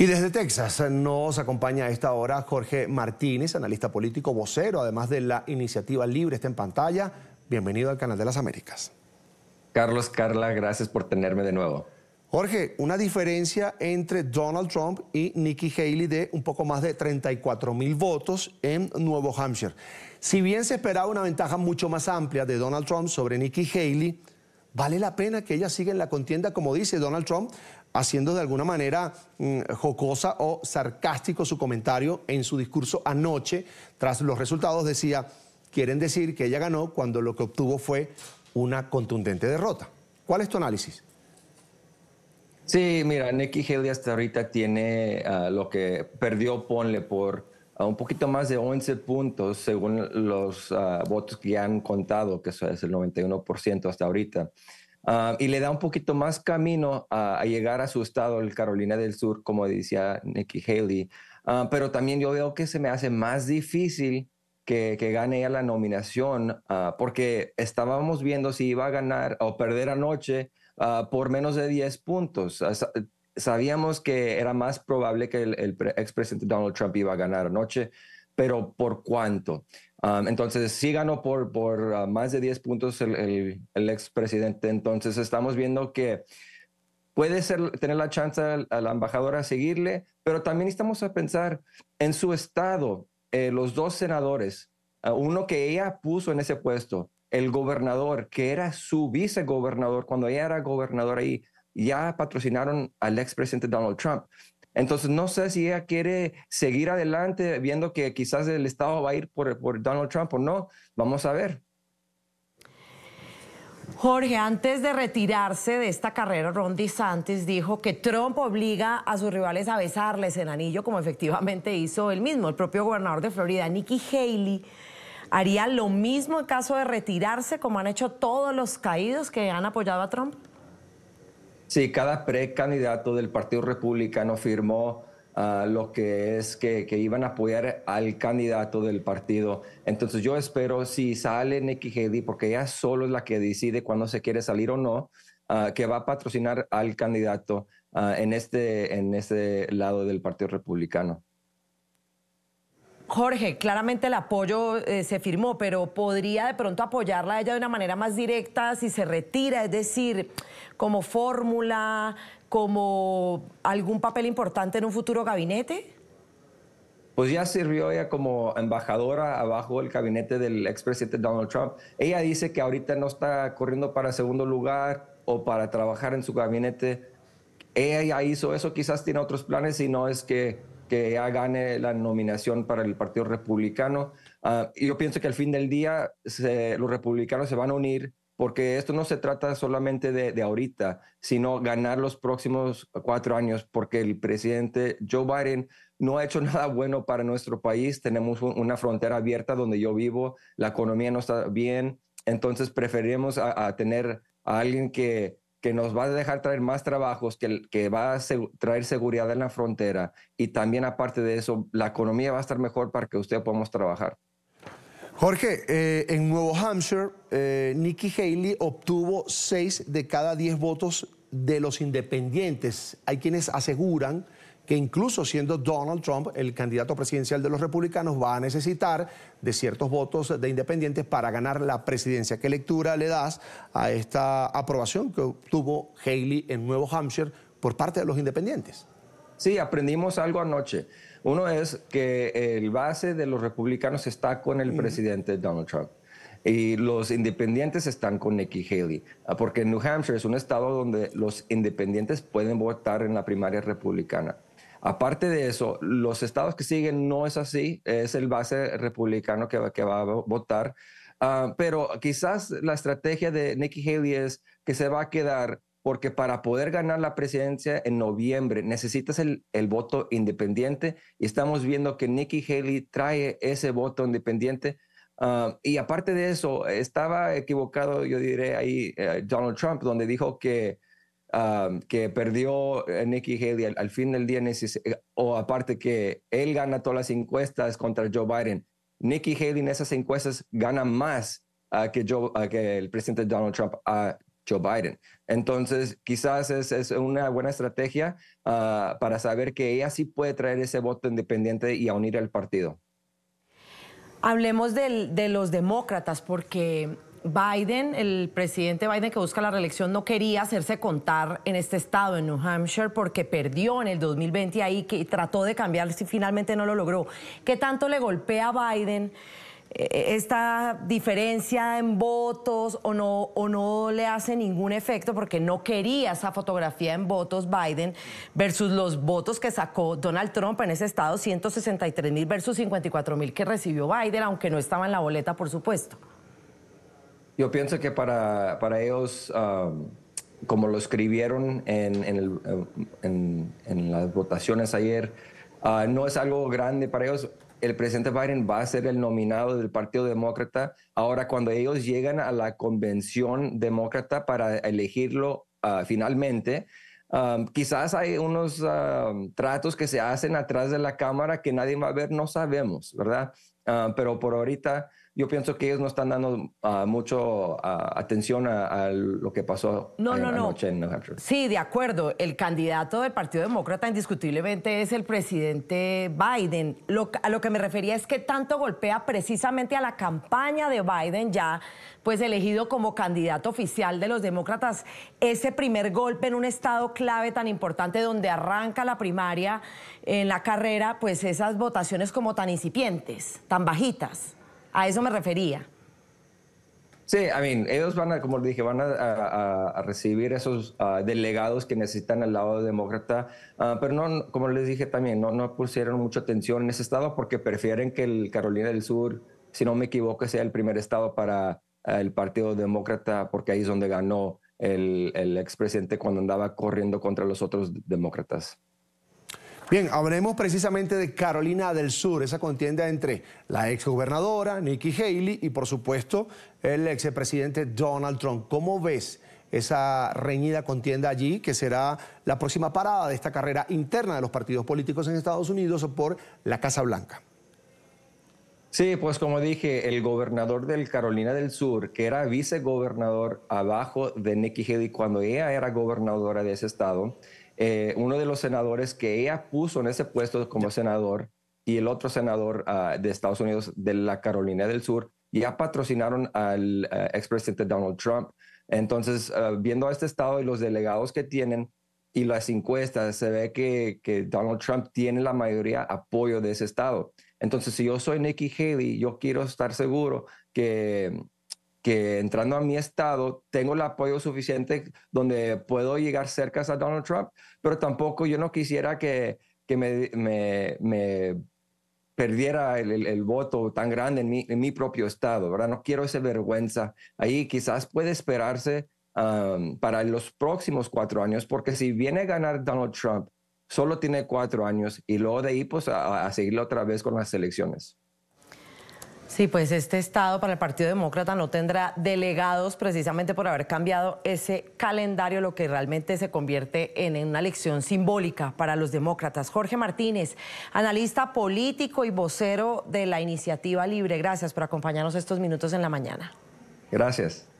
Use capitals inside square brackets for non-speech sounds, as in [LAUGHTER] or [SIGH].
Y desde Texas nos acompaña a esta hora Jorge Martínez, analista político, vocero, además de la iniciativa Libre, está en pantalla. Bienvenido al canal de las Américas. Carlos, Carla, gracias por tenerme de nuevo. Jorge, una diferencia entre Donald Trump y Nikki Haley de un poco más de 34 mil votos en Nuevo Hampshire. Si bien se esperaba una ventaja mucho más amplia de Donald Trump sobre Nikki Haley, ¿Vale la pena que ella siga en la contienda, como dice Donald Trump, haciendo de alguna manera mm, jocosa o sarcástico su comentario en su discurso anoche tras los resultados, decía, quieren decir que ella ganó cuando lo que obtuvo fue una contundente derrota. ¿Cuál es tu análisis? Sí, mira, Nikki Haley hasta ahorita tiene ah, lo que perdió, ponle por ah, un poquito más de 11 puntos según los ah, votos que han contado, que eso es el 91% hasta ahorita. Ah, y le da un poquito más camino a, llegar a su estado, el Carolina del Sur, como decía Nikki Haley. Ah, pero también yo veo que se me hace más difícil que, gane ella la nominación, ah, porque estábamos viendo si iba a ganar o perder anoche por menos de 10 puntos. Sabíamos que era más probable que el, el expresidente Donald Trump iba a ganar anoche pero ¿por cuánto? entonces, sí ganó por, por ah, más de 10 puntos el, el, expresidente. Entonces, estamos viendo que puede ser, tener la chance a la embajadora a seguirle, pero también estamos a pensar en su estado, eh, los dos senadores, ah, uno que ella puso en ese puesto, el gobernador, que era su vicegobernador cuando ella era gobernadora ahí, ya patrocinaron al expresidente Donald Trump. Entonces, no sé si ella quiere seguir adelante viendo que quizás el Estado va a ir por, Donald Trump o no. Vamos a ver. Jorge, antes de retirarse de esta carrera, Ron DeSantis dijo que Trump obliga a sus rivales a besarles en anillo, como efectivamente hizo él mismo. El propio gobernador de Florida, Nikki Haley, haría lo mismo en caso de retirarse, como han hecho todos los caídos que han apoyado a Trump. Sí, cada precandidato del Partido Republicano firmó ah, lo que es que, iban a apoyar al candidato del partido. Entonces yo espero si sale Nikki Haley, porque ella solo es la que decide cuándo se quiere salir o no, ah, que va a patrocinar al candidato ah, en, este, en este lado del Partido Republicano. Jorge, claramente el apoyo eh, se firmó, pero ¿podría de pronto apoyarla a ella de una manera más directa si se retira? Es decir, como fórmula, como algún papel importante en un futuro gabinete? Pues ya sirvió ella como embajadora abajo del gabinete del expresidente Donald Trump. Ella dice que ahorita no está corriendo para segundo lugar o para trabajar en su gabinete. Ella ya hizo eso, quizás tiene otros planes y no es que que ya gane la nominación para el Partido Republicano. Ah, yo pienso que al fin del día los republicanos se van a unir porque esto no se trata solamente de, de, ahorita, sino ganar los próximos cuatro años, porque el presidente Joe Biden no ha hecho [LAUGHS] nada bueno para nuestro país. Tenemos una frontera abierta donde yo vivo, la economía no está bien, entonces preferimos a tener a alguien que que nos va a dejar traer más trabajos, que, va a traer seguridad en la frontera y también aparte de eso, la economía va a estar mejor para que usted podamos trabajar. Jorge, eh, en Nuevo Hampshire, eh, Nikki Haley obtuvo 6 de cada 10 votos de los independientes. Hay quienes aseguran que incluso siendo Donald Trump el candidato presidencial de los republicanos, va a necesitar de ciertos votos de independientes para ganar la presidencia. ¿Qué lectura le das a esta aprobación que obtuvo Haley en Nuevo Hampshire por parte de los independientes? Sí, aprendimos algo anoche. Uno es que el base de los republicanos está con el presidente Donald Trump y los independientes están con Nikki Haley, ah, porque New Hampshire es un estado donde los independientes pueden votar en la primaria republicana. Aparte de eso, los estados que siguen no es así, es el base republicano que, va, a votar, ah, pero quizás la estrategia de Nikki Haley es que se va a quedar porque para poder ganar la presidencia en noviembre necesitas el, voto independiente y estamos viendo que Nikki Haley trae ese voto independiente. Ah, y aparte de eso, estaba equivocado, yo diré ahí, eh, Donald Trump, donde dijo que que perdió Nikki Haley al, fin del día, eh, o aparte que él gana todas las encuestas contra Joe Biden, Nikki Haley en esas encuestas gana más que, Joe, que el presidente Donald Trump a Joe Biden. Entonces, quizás es, una buena estrategia ah, para saber que ella sí puede traer ese voto independiente y a unir al partido. Hablemos de los demócratas, porque Biden, el presidente Biden que busca la reelección, no quería hacerse contar en este estado, en New Hampshire, porque perdió en el 2020 ahí que trató de cambiar y finalmente no lo logró. ¿Qué tanto le golpea a Biden eh, esta diferencia en votos o no, o no le hace ningún efecto porque no quería esa fotografía en votos Biden versus los votos que sacó Donald Trump en ese estado, 163 mil versus 54 mil que recibió Biden, aunque no estaba en la boleta, por supuesto? Yo pienso que para, para ellos, como lo escribieron en, en, el, en, las votaciones ayer, ah, no es algo grande para ellos. El presidente Biden va a ser el nominado del Partido Demócrata. Ahora, cuando ellos llegan a la convención demócrata para elegirlo ah, finalmente, quizás hay unos tratos que se hacen atrás de la cámara que nadie va a ver, no sabemos, ¿verdad? Ah, pero por ahorita yo pienso que ellos no están dando ah, mucho ah, atención a, lo que pasó eh, anoche en New Hampshire. Sí, de acuerdo. El candidato del Partido Demócrata indiscutiblemente es el presidente Biden. a lo que me refería es que tanto golpea precisamente a la campaña de Biden ya, pues elegido como candidato oficial de los demócratas, ese primer golpe en un estado clave tan importante donde arranca la primaria en la carrera, pues esas votaciones como tan incipientes, tan bajitas. A eso me refería. Sí, a mean, ellos van a, como dije, van a, recibir esos ah, delegados que necesitan al lado demócrata, ah, pero no, como les dije también, no, pusieron mucha atención en ese estado porque prefieren que el Carolina del Sur, si no me equivoco, sea el primer estado para ah, el Partido Demócrata, porque ahí es donde ganó el, el expresidente cuando andaba corriendo contra los otros demócratas. Bien, hablemos precisamente de Carolina del Sur, esa contienda entre la exgobernadora Nikki Haley y por supuesto el expresidente Donald Trump. ¿Cómo ves esa reñida contienda allí que será la próxima parada de esta carrera interna de los partidos políticos en Estados Unidos por la Casa Blanca? Sí, pues como dije, el gobernador del Carolina del Sur, que era vicegobernador abajo de Nikki Haley cuando ella era gobernadora de ese estado, eh, uno de los senadores que ella puso en ese puesto como senador y el otro senador ah, de Estados Unidos de la Carolina del Sur, ya patrocinaron al eh, expresidente Donald Trump. Entonces, ah, viendo a este estado y los delegados que tienen y las encuestas, se ve que, que, Donald Trump tiene la mayoría apoyo de ese estado. Entonces, si yo soy Nikki Haley, yo quiero estar seguro que que entrando a mi estado tengo el apoyo suficiente donde puedo llegar cerca a Donald Trump, pero tampoco yo no quisiera que, me, perdiera el, voto tan grande en mi, propio estado, ¿verdad? No quiero esa vergüenza. Ahí quizás puede esperarse para los próximos cuatro años, porque si viene a ganar Donald Trump, solo tiene cuatro años y luego de ahí pues a seguirlo otra vez con las elecciones. Sí, pues este Estado para el Partido Demócrata no tendrá delegados precisamente por haber cambiado ese calendario, lo que realmente se convierte en una elección simbólica para los demócratas. Jorge Martínez, analista político y vocero de la iniciativa Libre, gracias por acompañarnos estos minutos en la mañana. Gracias.